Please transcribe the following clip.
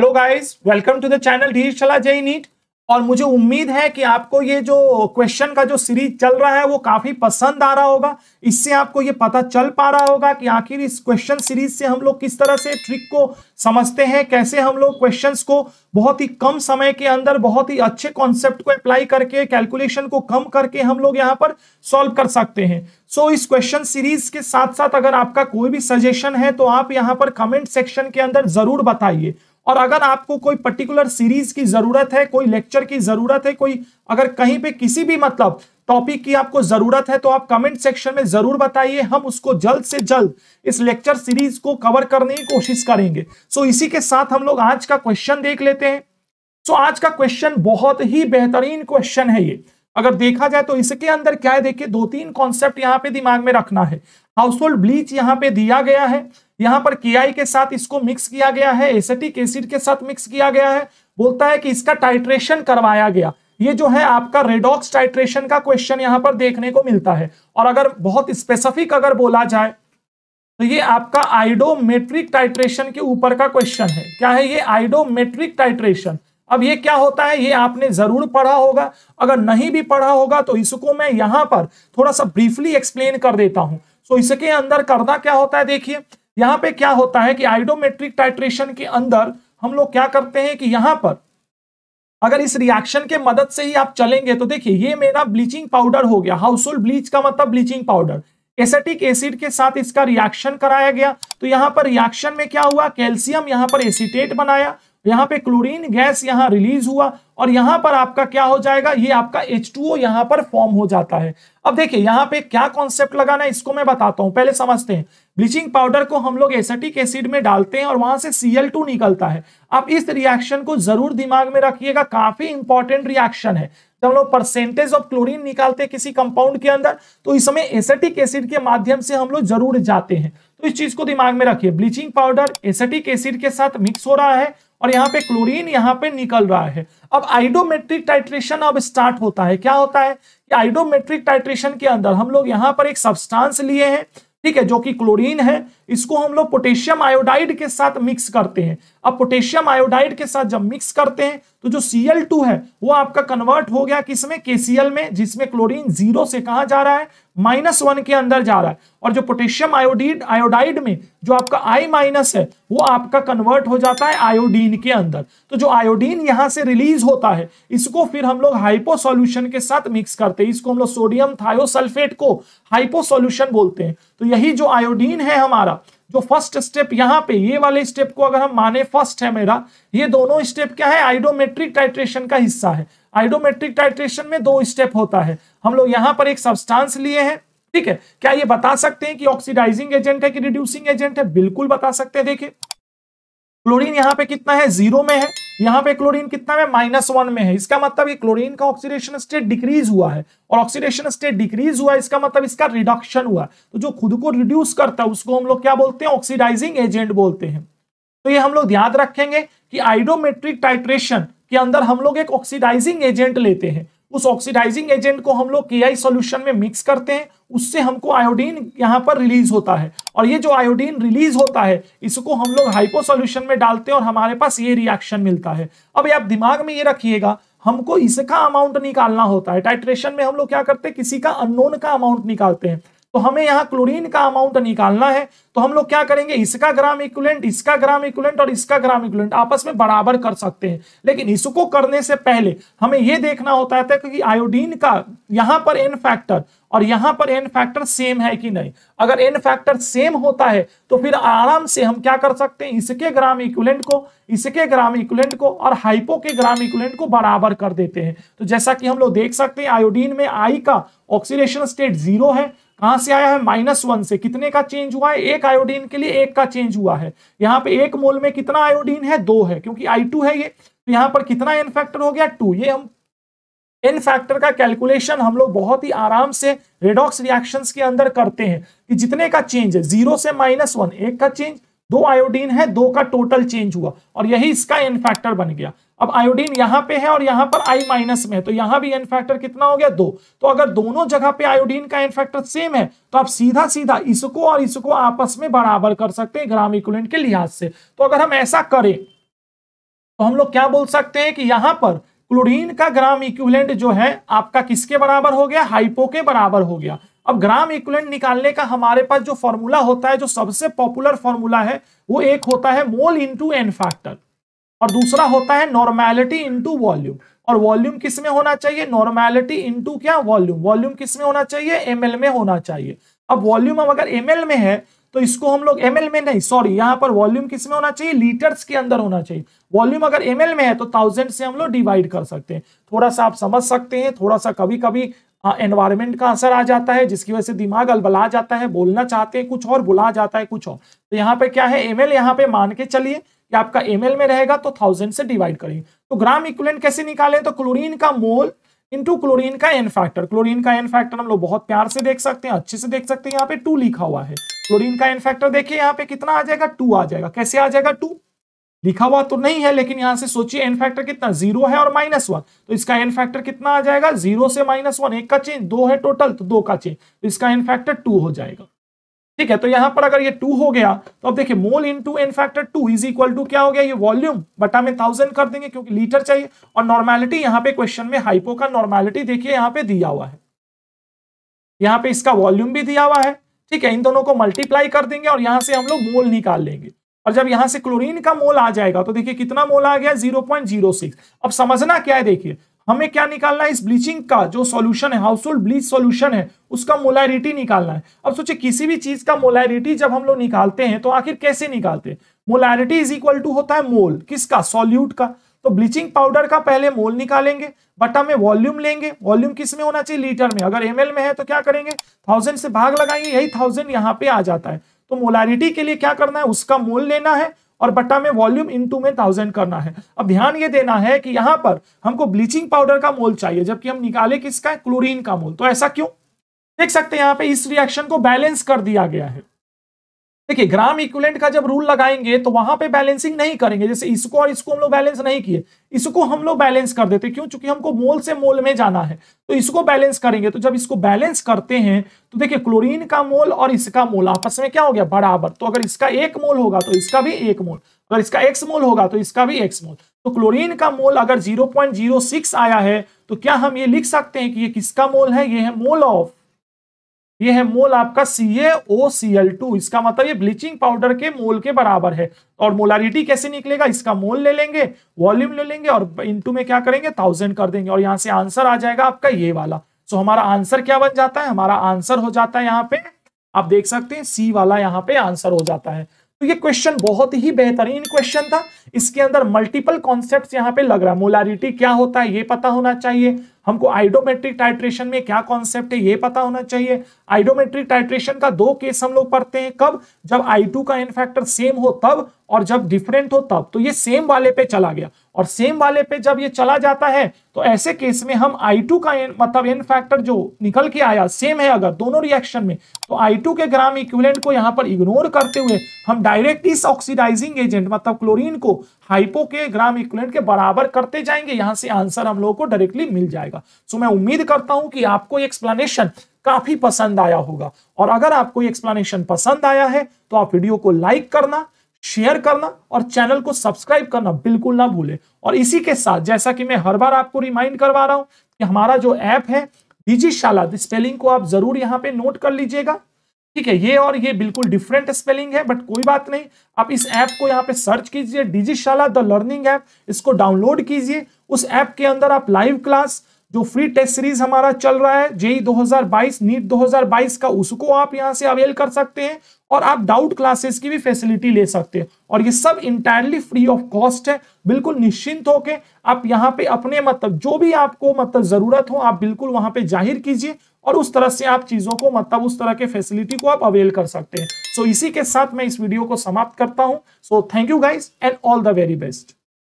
hello guys welcome to the channel डिजिटला जय NEET और मुझे उम्मीद है कि आपको ये जो क्वेश्चन का जो सीरीज चल रहा है वो काफी पसंद आ रहा होगा इससे आपको ये पता चल पा रहा होगा कि आखिर इस क्वेश्चन सीरीज से हम लोग किस तरह से ट्रिक को समझते हैं कैसे हम लोग क्वेश्चंस को बहुत ही कम समय के अंदर बहुत ही अच्छे कॉन्सेप्ट को अप्लाई करके कैलकुलेशन को कम करके हम लोग यहाँ पर सॉल्व कर सकते हैं सो so, इस क्वेश्चन सीरीज के साथ साथ अगर आपका कोई भी सजेशन है तो आप यहाँ पर कमेंट सेक्शन के अंदर जरूर बताइए और अगर आपको कोई पर्टिकुलर सीरीज की जरूरत है कोई लेक्चर की जरूरत है कोई अगर कहीं पे किसी भी मतलब टॉपिक की आपको जरूरत है तो आप कमेंट सेक्शन में जरूर बताइए हम उसको जल्द से जल्द इस लेक्चर सीरीज को कवर करने की कोशिश करेंगे सो इसी के साथ हम लोग आज का क्वेश्चन देख लेते हैं सो आज का क्वेश्चन बहुत ही बेहतरीन क्वेश्चन है ये अगर देखा जाए तो इसके अंदर क्या है देखिए दो तीन कॉन्सेप्ट यहाँ पे दिमाग में रखना है हाउस होल्ड ब्लीच यहाँ पे दिया गया है यहां पर के के साथ इसको मिक्स किया गया है एसेटिक एसिड के साथ मिक्स किया गया है बोलता है कि इसका टाइट्रेशन करवाया गया ये जो है आपका रेडॉक्स टाइट्रेशन का क्वेश्चन यहां पर देखने को मिलता है और अगर बहुत स्पेसिफिक अगर बोला जाए तो ये आपका आइडोमेट्रिक टाइट्रेशन के ऊपर का क्वेश्चन है क्या है ये आइडोमेट्रिक टाइट्रेशन अब ये क्या होता है ये आपने जरूर पढ़ा होगा अगर नहीं भी पढ़ा होगा तो इसको मैं यहां पर थोड़ा सा ब्रीफली एक्सप्लेन कर देता हूं तो इसके अंदर करना क्या होता है देखिए यहां पे क्या होता है कि आइडोमेट्रिक टाइट्रेशन के अंदर हम लोग क्या करते हैं कि यहां पर अगर इस रिएक्शन के मदद से ही आप चलेंगे तो देखिए ये मेरा ब्लीचिंग पाउडर हो गया हाउस ब्लीच का मतलब ब्लीचिंग पाउडर एसेटिक एसिड के साथ इसका रिएक्शन कराया गया तो यहां पर रिएक्शन में क्या हुआ कैल्सियम यहां पर एसिटेट बनाया यहां पे क्लोरीन गैस यहां रिलीज हुआ और यहां पर आपका क्या हो जाएगा ये आपका H2O यहां पर फॉर्म हो जाता है अब देखिए यहां पे क्या कॉन्सेप्ट लगाना है इसको मैं बताता हूं पहले समझते हैं ब्लीचिंग पाउडर को हम लोग एसेटिक एसिड में डालते हैं और वहां से टू निकलता है अब इस रिएक्शन को जरूर दिमाग में रखिएगा काफी इंपॉर्टेंट रिएक्शन है जब लोग परसेंटेज ऑफ क्लोरीन निकालते हैं किसी कंपाउंड के अंदर तो इसमें एसेटिक एसिड के माध्यम से हम लोग जरूर जाते हैं तो इस चीज को दिमाग में रखिए ब्लीचिंग पाउडर एसेटिक एसिड के साथ मिक्स हो रहा है और यहाँ पे क्लोरीन यहाँ पे निकल रहा है अब आइडोमेट्रिक टाइट्रेशन अब स्टार्ट होता है क्या होता है कि आइडोमेट्रिक टाइट्रेशन के अंदर हम लोग यहाँ पर एक सब्सटेंस लिए हैं ठीक है जो कि क्लोरीन है इसको हम लोग पोटेशियम आयोडाइड के साथ मिक्स करते हैं अब पोटेशियम आयोडाइड के साथ जब मिक्स करते हैं तो जो Cl2 है वो आपका कन्वर्ट हो गया किसमें KCl में जिसमें क्लोरीन जीरो से कहा जा रहा है माइनस वन के अंदर जा रहा है और जो पोटेशियम आयोडीड आयोडाइड में जो आपका आई माइनस है वो आपका कन्वर्ट हो जाता है आयोडीन के अंदर तो जो आयोडीन यहां से रिलीज होता है इसको फिर हम लोग हाइपो सोल्यूशन के साथ मिक्स करते हैं इसको हम लोग सोडियम थायोसल्फेट को हाइपो सोल्यूशन बोलते हैं तो यही जो आयोडीन है हमारा जो फर्स्ट स्टेप यहां पे ये वाले स्टेप को अगर हम माने फर्स्ट है मेरा ये दोनों स्टेप क्या है आइडोमेट्रिक टाइट्रेशन का हिस्सा है आइडोमेट्रिक टाइट्रेशन में दो स्टेप होता है हम लोग यहां पर एक सब्सटेंस लिए हैं ठीक है क्या ये बता सकते हैं कि ऑक्सीडाइजिंग एजेंट है कि रिड्यूसिंग एजेंट है बिल्कुल बता सकते हैं देखिए क्लोरीन यहाँ पे कितना है जीरो में है यहाँ पे क्लोरीन कितना में माइनस वन में है इसका मतलब ये क्लोरीन का ऑक्सीडेशन स्टेट डिक्रीज हुआ है और ऑक्सीडेशन स्टेट डिक्रीज हुआ इसका मतलब इसका रिडक्शन हुआ तो जो खुद को रिड्यूस करता है उसको हम लोग क्या बोलते हैं ऑक्सीडाइजिंग एजेंट बोलते हैं तो ये हम लोग याद रखेंगे कि आइडोमेट्रिक टाइट्रेशन के अंदर हम लोग एक ऑक्सीडाइजिंग एजेंट लेते हैं उस ऑक्सीडाइजिंग एजेंट को हम लोग के आई सोल्यूशन में मिक्स करते हैं उससे हमको आयोडीन यहाँ पर रिलीज होता है और ये जो आयोडीन रिलीज होता है इसको हम लोग हाइपो सोल्यूशन में डालते हैं और हमारे पास ये रिएक्शन मिलता है अब आप दिमाग में ये रखिएगा हमको इसका अमाउंट निकालना होता है टाइट्रेशन में हम लोग क्या करते हैं किसी का अननोन का अमाउंट निकालते हैं तो हमें यहाँ क्लोरीन का अमाउंट निकालना है तो हम लोग क्या करेंगे इसका ग्राम इक्वलेंट इसका ग्राम इक्वलेंट और इसका ग्राम इक्वलेंट आपस में बराबर कर सकते हैं लेकिन इसको करने से पहले हमें यह देखना होता है कि आयोडीन का यहां पर एन फैक्टर और यहां पर एन फैक्टर सेम है कि नहीं अगर एन फैक्टर सेम होता है तो फिर आराम से हम क्या कर सकते हैं इसके ग्राम इक्वलेंट को इसके ग्राम इक्वलेंट को और हाइपो के ग्राम इक्वलेंट को बराबर कर देते हैं तो जैसा कि हम लोग देख सकते हैं आयोडीन में आई का ऑक्सीडेशन स्टेट जीरो है कहां से आया है माइनस वन से कितने का चेंज हुआ है एक आयोडीन के लिए एक का चेंज हुआ है यहाँ पे एक मोल में कितना आयोडीन है दो है क्योंकि आई टू है ये तो यहाँ पर कितना एन फैक्टर हो गया टू ये हम एन फैक्टर का कैलकुलेशन हम लोग बहुत ही आराम से रेडॉक्स रिएक्शंस के अंदर करते हैं कि जितने का चेंज है जीरो से माइनस वन एक का चेंज दो आयोडीन है दो का टोटल चेंज हुआ और यही इसका एन फैक्टर बन गया अब आयोडीन यहां पे है और यहां पर आई माइनस में है तो यहां भी एन फैक्टर कितना हो गया दो तो अगर दोनों जगह पे आयोडीन का एन फैक्टर सेम है तो आप सीधा सीधा इसको और इसको आपस में बराबर कर सकते हैं ग्राम इक्वलेंट के लिहाज से तो अगर हम ऐसा करें तो हम लोग क्या बोल सकते हैं कि यहां पर क्लोरीन का ग्राम इक्विवेलेंट जो है आपका किसके बराबर हो गया हाइपो के बराबर हो गया अब ग्राम इक्वलेंट निकालने का हमारे पास जो फॉर्मूला होता है जो सबसे पॉपुलर फॉर्मूला है वो एक होता है मोल इंटू एन फैक्टर और दूसरा होता है नॉर्मैलिटी इंटू वॉल्यूम और वॉल्यूम किस में होना चाहिए नॉर्मैलिटी इंटू क्या वॉल्यूम वॉल्यूम किस में होना चाहिए एम में होना चाहिए अब वॉल्यूम अब अगर एम में है तो इसको हम लोग एम में नहीं सॉरी यहाँ पर वॉल्यूम किस में होना चाहिए लीटर्स के अंदर होना चाहिए वॉल्यूम अगर एम में है तो थाउजेंड से हम लोग डिवाइड कर सकते हैं थोड़ा सा आप समझ सकते हैं थोड़ा सा कभी कभी एनवायरमेंट का असर आ जाता है जिसकी वजह से दिमाग अलबला जाता है बोलना चाहते हैं कुछ और बुला जाता है कुछ और तो यहाँ पे क्या है एम एल यहाँ पे मान के चलिए कि आपका एम में रहेगा तो थाउजेंड से डिवाइड करेंगे तो ग्राम इक्वलेंट कैसे निकालें तो क्लोरीन का मोल इंटू क्लोरीन का एन फैक्टर क्लोरीन का एन फैक्टर हम लोग बहुत प्यार से देख सकते हैं अच्छे से देख सकते हैं यहाँ पे टू लिखा हुआ है क्लोरीन का एन फैक्टर देखिए यहाँ पे कितना आ जाएगा टू आ जाएगा कैसे आ जाएगा टू लिखा हुआ तो नहीं है लेकिन यहां से सोचिए एन फैक्टर कितना जीरो है और माइनस वन तो इसका एन फैक्टर कितना आ जाएगा जीरो से माइनस वन एक का चेंज दो है टोटल तो दो का चेंज तो इसका एन फैक्टर टू हो जाएगा ठीक है तो यहां पर अगर ये टू हो गया तो अब देखिए mole into N factor two is equal to क्या हो गया ये वॉल्यूम बटा में थाउजेंड कर देंगे क्योंकि लीटर चाहिए और नॉर्मेलिटी यहाँ पे क्वेश्चन में हाइपो का नॉर्मेलिटी देखिए यहाँ पे दिया हुआ है यहाँ पे इसका वॉल्यूम भी दिया हुआ है ठीक है इन दोनों को मल्टीप्लाई कर देंगे और यहां से हम लोग मोल निकाल लेंगे और जब यहां से क्लोरीन का मोल आ जाएगा तो देखिए कितना मोल आ गया जीरो पॉइंट जीरो सिक्स अब समझना क्या है देखिए हमें क्या निकालना है इस ब्लीचिंग का जो सॉल्यूशन है हाउस होल्ड ब्लीच सॉल्यूशन है उसका मोलारिटी निकालना है अब सोचिए किसी भी चीज का मोलारिटी जब हम लोग निकालते हैं तो आखिर कैसे निकालते हैं मोलारिटी इज इक्वल टू होता है मोल किसका सॉल्यूट का तो ब्लीचिंग पाउडर का पहले मोल निकालेंगे बटा में वॉल्यूम लेंगे वॉल्यूम किस में होना चाहिए लीटर में अगर एम में है तो क्या करेंगे थाउजेंड से भाग लगाएंगे यही थाउजेंड यहाँ पे आ जाता है तो मोलारिटी के लिए क्या करना है उसका मोल लेना है और बट्टा में वॉल्यूम इनटू में थाउजेंड करना है अब ध्यान ये देना है कि यहां पर हमको ब्लीचिंग पाउडर का मोल चाहिए जबकि हम निकाले किसका है क्लोरीन का मोल तो ऐसा क्यों देख सकते हैं यहाँ पे इस रिएक्शन को बैलेंस कर दिया गया है देखिए ग्राम इक्विलेंट का जब रूल लगाएंगे तो वहां पे बैलेंसिंग नहीं करेंगे जैसे इसको और इसको हम लोग बैलेंस नहीं किए इसको हम लोग बैलेंस कर देते क्यों चूंकि हमको मोल से मोल में जाना है तो इसको बैलेंस करेंगे तो जब इसको बैलेंस करते हैं तो देखिए क्लोरीन का मोल और इसका मोल आपस में क्या हो गया बराबर तो अगर इसका एक मोल होगा तो इसका भी एक मोल अगर इसका एक्स मोल होगा तो इसका भी एक्स मोल तो क्लोरीन का मोल अगर सिक्स आया है तो क्या हम ये लिख सकते हैं कि ये किसका मोल है ये है मोल ऑफ ये है मोल आपका CaOCl2 इसका मतलब ये ब्लीचिंग पाउडर के मोल के बराबर है और मोलारिटी कैसे निकलेगा इसका मोल ले लेंगे वॉल्यूम ले लेंगे और इनटू में क्या करेंगे थाउजेंड कर देंगे और यहां से आंसर आ जाएगा आपका ये वाला सो हमारा आंसर क्या बन जाता है हमारा आंसर हो जाता है यहाँ पे आप देख सकते हैं सी वाला यहाँ पे आंसर हो जाता है तो ये क्वेश्चन बहुत ही बेहतरीन क्वेश्चन था इसके अंदर मल्टीपल कॉन्सेप्ट यहाँ पे लग रहा है मोलारिटी क्या होता है ये पता होना चाहिए हमको आइडोमेट्रिक टाइट्रेशन में क्या कॉन्सेप्ट है ये पता होना चाहिए आइडोमेट्रिक टाइट्रेशन का दो केस हम लोग पढ़ते हैं कब जब आई टू का एन फैक्टर सेम हो तब और जब डिफरेंट हो तब तो ये सेम वाले पे चला गया और सेम वाले पे जब ये चला जाता है तो ऐसे केस में हम आई टू का एन मतलब एन फैक्टर जो निकल के आया सेम है अगर दोनों रिएक्शन में तो आई टू के ग्राम इक्विवेलेंट को यहां पर इग्नोर करते हुए हम डायरेक्ट इस ऑक्सीडाइजिंग एजेंट मतलब क्लोरीन को हाइपो के ग्राम इक्विवेलेंट के बराबर करते जाएंगे यहां से आंसर हम लोगों को डायरेक्टली मिल जाएगा जाएगा सो मैं उम्मीद करता हूं कि आपको एक्सप्लेनेशन काफी पसंद आया होगा और अगर आपको एक्सप्लेनेशन पसंद आया है तो आप वीडियो को लाइक करना शेयर करना और चैनल को सब्सक्राइब करना बिल्कुल ना भूले और इसी के साथ जैसा कि मैं हर बार आपको रिमाइंड करवा रहा हूं कि हमारा जो ऐप है डिजिशाला स्पेलिंग को आप जरूर यहां पे नोट कर लीजिएगा ठीक है ये और ये बिल्कुल डिफरेंट स्पेलिंग है बट कोई बात नहीं आप इस ऐप को यहाँ पे सर्च कीजिए डिजिशाला द लर्निंग ऐप इसको डाउनलोड कीजिए उस ऐप के अंदर आप लाइव क्लास जो फ्री टेस्ट सीरीज हमारा चल रहा है जेई 2022 नीट 2022 का उसको आप यहां से अवेल कर सकते हैं और आप डाउट क्लासेस की भी फैसिलिटी ले सकते हैं और ये सब इंटायरली फ्री ऑफ कॉस्ट है बिल्कुल निश्चिंत होके आप यहाँ पे अपने मतलब जो भी आपको मतलब जरूरत हो आप बिल्कुल वहां पे जाहिर कीजिए और उस तरह से आप चीजों को मतलब उस तरह के फैसिलिटी को आप अवेल कर सकते हैं सो so, इसी के साथ मैं इस वीडियो को समाप्त करता हूँ so thank you guys and all the very best